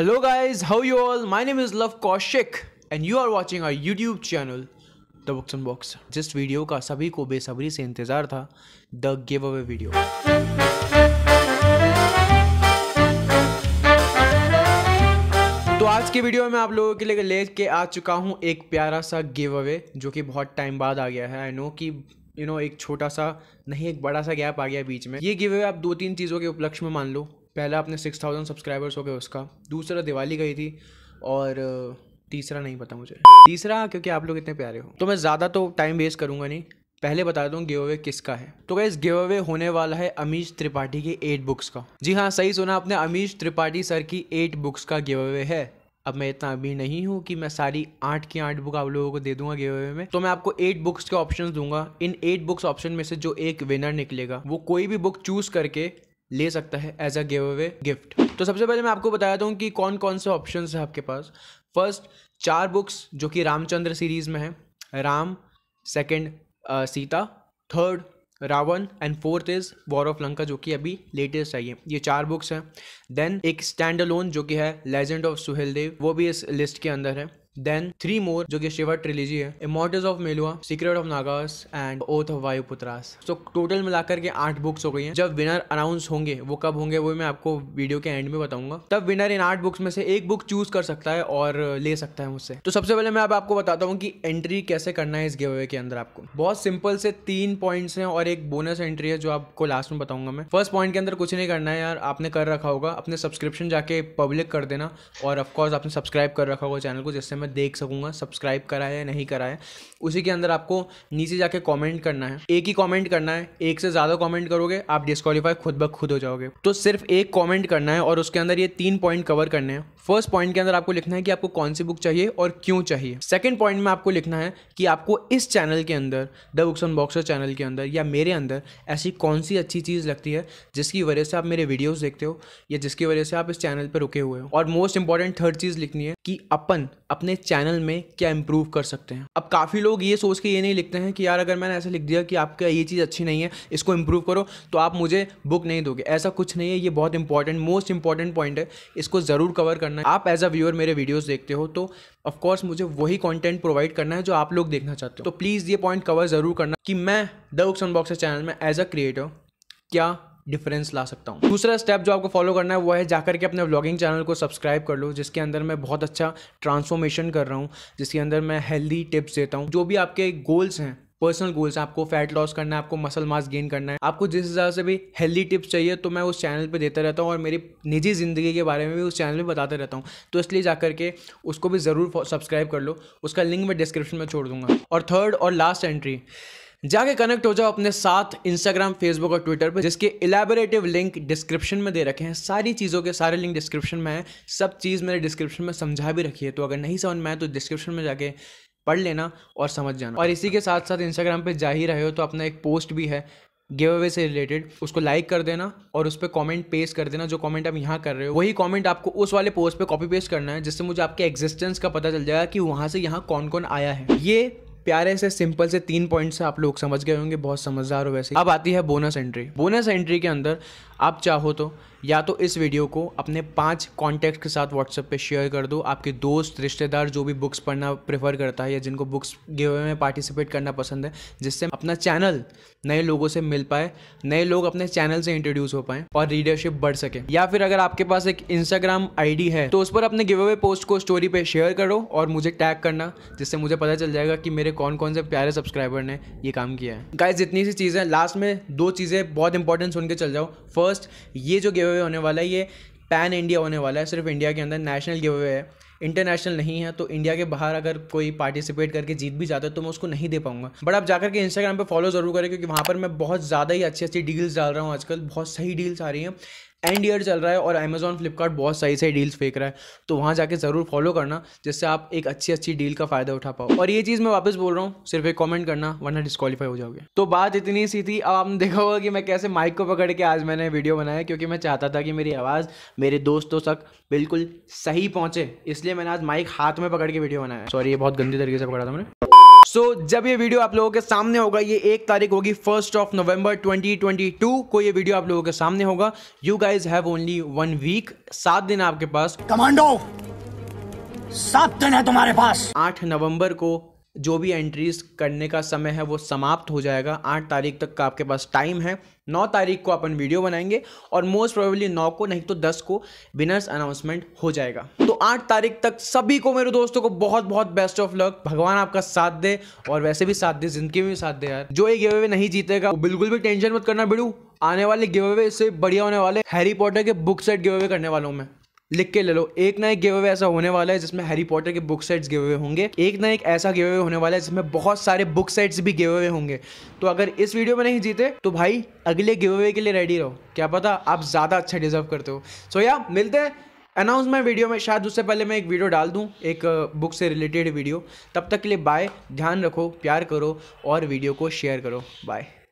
guys how you all my name is Luv Kaushik and you are watching watching YouTube channel the books and box जिस वीडियो का सभी को बेसब्री से इंतज़ार था द गिव अवे वीडियो तो आज के वीडियो में आप लोगों के लिए लेके आ चुका हूँ एक प्यारा सा गिव अवे जो कि बहुत टाइम बाद आ गया है आई नो कि यू नो एक छोटा सा नहीं एक बड़ा सा गैप आ गया बीच में ये गिव अवे आप दो तीन चीज़ों के उपलक्ष्य में मान लो पहला अपने सिक्स थाउजेंड सब्सक्राइबर्स हो गए उसका दूसरा दिवाली गई थी और तीसरा नहीं पता मुझे तीसरा क्योंकि आप लोग इतने प्यारे हो तो मैं ज़्यादा तो टाइम वेस्ट करूँगा नहीं पहले बता दूँ गिव अवे किसका है तो क्या गिव अवे होने वाला है अमीश त्रिपाठी की एट बुक्स का जी हाँ सही सुना आपने अमीश त्रिपाठी सर की एट बुक्स का गिव अवे है अब मैं इतना अभी नहीं हूँ कि मैं सारी आठ की आठ बुक आप लोगों को दे दूंगा गिव अवे में तो मैं आपको एट बुक्स के ऑप्शन दूंगा इन एट बुक्स ऑप्शन में से जो एक विनर निकलेगा वो कोई भी बुक चूज करके ले सकता है as a giveaway gift तो सबसे पहले मैं आपको बताया दूँ कि कौन कौन से ऑप्शन है आपके पास फर्स्ट चार बुक्स जो कि रामचंद्र सीरीज़ में है Ram second Sita third Ravan and fourth is war of Lanka जो कि अभी लेटेस्ट आई है ये चार बुक्स हैं देन एक स्टैंड अलोन जो कि है लेजेंड ऑफ सुहेलदेव वो भी इस लिस्ट के अंदर है देन थ्री मोर जो कि शिवा ट्रिलेजी है immortals of Meluha secret of Nagas and oath of Vayuputras so total मिलाकर के आठ बुक्स हो गई हैं जब विनर अनाउंस होंगे वो कब होंगे वो मैं आपको वीडियो के एंड में बताऊंगा तब विनर इन आठ बुक्स में से एक बुक चूज कर सकता है और ले सकता है मुझसे तो सबसे पहले मैं अब आपको बताता हूँ कि एंट्री कैसे करना है इस गेव अवे के अंदर आपको बहुत सिंपल से तीन पॉइंट्स हैं और एक बोनस एंट्री है जो आपको लास्ट में बताऊंगा मैं फर्स्ट पॉइंट के अंदर कुछ नहीं करना है यार आपने कर रखा होगा अपने सब्सक्रिप्शन जाके पब्लिक कर देना और ऑफकोर्स आपने सब्सक्राइब कर रखा होगा चैनल को जिससे मैं देख सकूंगा सब्सक्राइब करा है या नहीं करा है उसी के अंदर आपको नीचे जाके कमेंट करना है एक ही कमेंट करना है एक से ज़्यादा कमेंट करोगे आप डिस्कालीफाई खुद ब खुद हो जाओगे तो सिर्फ एक कमेंट करना है और उसके अंदर ये तीन पॉइंट कवर करने हैं फर्स्ट पॉइंट के अंदर आपको लिखना है कि आपको कौन सी बुक चाहिए और क्यों चाहिए सेकेंड पॉइंट में आपको लिखना है कि आपको इस चैनल के अंदर the books unboxer channel के अंदर या मेरे अंदर ऐसी कौन सी अच्छी चीज़ लगती है जिसकी वजह से आप मेरे वीडियोज देखते हो या जिसकी वजह से आप इस चैनल पर रुके हुए हो और मोस्ट इंपॉर्टेंट थर्ड चीज़ लिखनी है कि अपन अपने अपने चैनल में क्या इंप्रूव कर सकते हैं अब काफ़ी लोग ये सोच के ये नहीं लिखते हैं कि यार अगर मैंने ऐसा लिख दिया कि आपका ये चीज़ अच्छी नहीं है इसको इंप्रूव करो तो आप मुझे बुक नहीं दोगे ऐसा कुछ नहीं है ये बहुत इंपॉर्टेंट मोस्ट इंपॉर्टेंट पॉइंट है इसको ज़रूर कवर करना है आप एज अ व्यूअर मेरे वीडियोज़ देखते हो तो ऑफकोर्स मुझे वही कॉन्टेंट प्रोवाइड करना है जो आप लोग देखना चाहते हो तो प्लीज़ ये पॉइंट कवर ज़रूर करना कि मैं द बुक्स अनबॉक्सर चैनल में एज अ क्रिएटर क्या डिफरेंस ला सकता हूँ दूसरा स्टेप जो आपको फॉलो करना है वो है जाकर के अपने व्लॉगिंग चैनल को सब्सक्राइब कर लो जिसके अंदर मैं बहुत अच्छा ट्रांसफॉर्मेशन कर रहा हूँ जिसके अंदर मैं हेल्दी टिप्स देता हूँ जो भी आपके गोल्स हैं पर्सनल गोल्स आपको फैट लॉस करना है आपको मसल मास गेन करना है आपको जिस हिसाब से भी हेल्दी टिप्स चाहिए तो मैं उस चैनल पे देता रहता हूँ और मेरी निजी ज़िंदगी के बारे में भी उस चैनल पे बताते रहता हूँ तो इसलिए जाकर के उसको भी ज़रूर सब्सक्राइब कर लो उसका लिंक मैं डिस्क्रिप्शन में छोड़ दूंगा और थर्ड और लास्ट एंट्री जाके कनेक्ट हो जाओ अपने साथ इंस्टाग्राम फेसबुक और ट्विटर पर जिसके इलेबोरेटिव लिंक डिस्क्रिप्शन में दे रखे हैं सारी चीज़ों के सारे लिंक डिस्क्रिप्शन में हैं सब चीज़ मैंने डिस्क्रिप्शन में समझा भी रखी है तो अगर नहीं समझ में आए तो डिस्क्रिप्शन में जाके पढ़ लेना और समझ जाना और इसी के साथ साथ इंस्टाग्राम पर जा ही रहे हो तो अपना एक पोस्ट भी है गिव अवे से रिलेटेड उसको लाइक कर देना और उस पर कॉमेंट पेस्ट कर देना जो कॉमेंट आप यहाँ कर रहे हो वही कॉमेंट आपको उस वाले पोस्ट पर कॉपी पेस्ट करना है जिससे मुझे आपके एग्जिस्टेंस का पता चल जाएगा कि वहाँ से यहाँ कौन कौन आया है ये प्यारे से सिंपल से तीन पॉइंट से आप लोग समझ गए होंगे बहुत समझदार हो वैसे अब आती है बोनस एंट्री बोनस एंट्री के अंदर आप चाहो तो या तो इस वीडियो को अपने पाँच कॉन्टैक्ट के साथ व्हाट्सएप पे शेयर कर दो आपके दोस्त रिश्तेदार जो भी बुक्स पढ़ना प्रेफर करता है या जिनको बुक्स गिवे में पार्टिसिपेट करना पसंद है जिससे अपना चैनल नए लोगों से मिल पाए नए लोग अपने चैनल से इंट्रोड्यूस हो पाए और रीडरशिप बढ़ सके या फिर अगर आपके पास एक इंस्टाग्राम आई है तो उस पर अपने गिव अवे पोस्ट को स्टोरी पे शेयर करो और मुझे टैग करना जिससे मुझे पता चल जाएगा कि मेरे कौन कौन से प्यारे सब्सक्राइबर ने ये काम किया है गाय जितनी सी चीज़ें लास्ट में दो चीज़ें बहुत इंपॉर्टेंट सुन के चल जाओ फर्स्ट ये जो गिव अवे होने वाला है ये पैन इंडिया होने वाला है सिर्फ इंडिया के अंदर नेशनल गिव अवे है इंटरनेशनल नहीं है तो इंडिया के बाहर अगर कोई पार्टिसिपेट करके जीत भी जाता है तो मैं उसको नहीं दे पाऊंगा बट आप जाकर के इंस्टाग्राम पे फॉलो जरूर करें क्योंकि वहाँ पर मैं बहुत ज़्यादा ही अच्छी अच्छी डील्स डाल रहा हूँ आजकल बहुत सही डील्स आ रही हैं एंड ईयर चल रहा है और अमेजोन फ्लिपकार्ट बहुत सही सही डील्स फेंक रहा है तो वहाँ जाके ज़रूर फॉलो करना जिससे आप एक अच्छी अच्छी डील का फ़ायदा उठा पाओ और ये चीज़ मैं वापस बोल रहा हूँ सिर्फ एक कॉमेंट करना वरना डिस्कालीफाई हो जाओगे तो बात इतनी सी थी अब आपने देखा होगा कि मैं कैसे माइक को पकड़ के आज मैंने वीडियो बनाया क्योंकि मैं चाहता था कि मेरी आवाज़ मेरे दोस्तों तक बिल्कुल सही पहुँचे इसलिए मैंने आज माइक हाथ में पकड़ के वीडियो बनाया सॉरी ये बहुत गंदी तरीके से पकड़ा था मैंने सो so, जब ये वीडियो आप लोगों के सामने होगा ये एक तारीख होगी फर्स्ट ऑफ नवंबर 2022 को ये वीडियो आप लोगों के सामने होगा you guys have only one week सात दिन आपके पास कमांडो सात दिन है तुम्हारे पास आठ नवंबर को जो भी एंट्रीज करने का समय है वो समाप्त हो जाएगा आठ तारीख तक का आपके पास टाइम है नौ तारीख को अपन वीडियो बनाएंगे और मोस्ट प्रोबेबली नौ को नहीं तो दस को विनर्स अनाउंसमेंट हो जाएगा तो आठ तारीख तक सभी को मेरे दोस्तों को बहुत बहुत बेस्ट ऑफ लक भगवान आपका साथ दे और वैसे भी साथ दे जिंदगी में भी साथ दे यार जो ये गिव अवे नहीं जीतेगा वो बिल्कुल भी टेंशन मत करना बिड़ू आने वाले गिव अवे से बढ़िया होने वाले हैरी पॉटर के बुक सेट गिव अवे करने वालों में लिख के ले लो एक ना एक गिव अवे ऐसा होने वाला है जिसमें हैरी पॉटर के बुक सेट्स गिव अवे होंगे एक ना एक ऐसा गिव अवे होने वाला है जिसमें बहुत सारे बुक सेट्स भी गिव अवे होंगे तो अगर इस वीडियो में नहीं जीते तो भाई अगले गिव अवे के लिए रेडी रहो क्या पता आप ज़्यादा अच्छा डिजर्व करते हो सो या मिलते हैं अनाउंस मैं वीडियो में शायद उससे पहले मैं एक वीडियो डाल दूँ एक बुक से रिलेटेड वीडियो तब तक के लिए बाय ध्यान रखो प्यार करो और वीडियो को शेयर करो बाय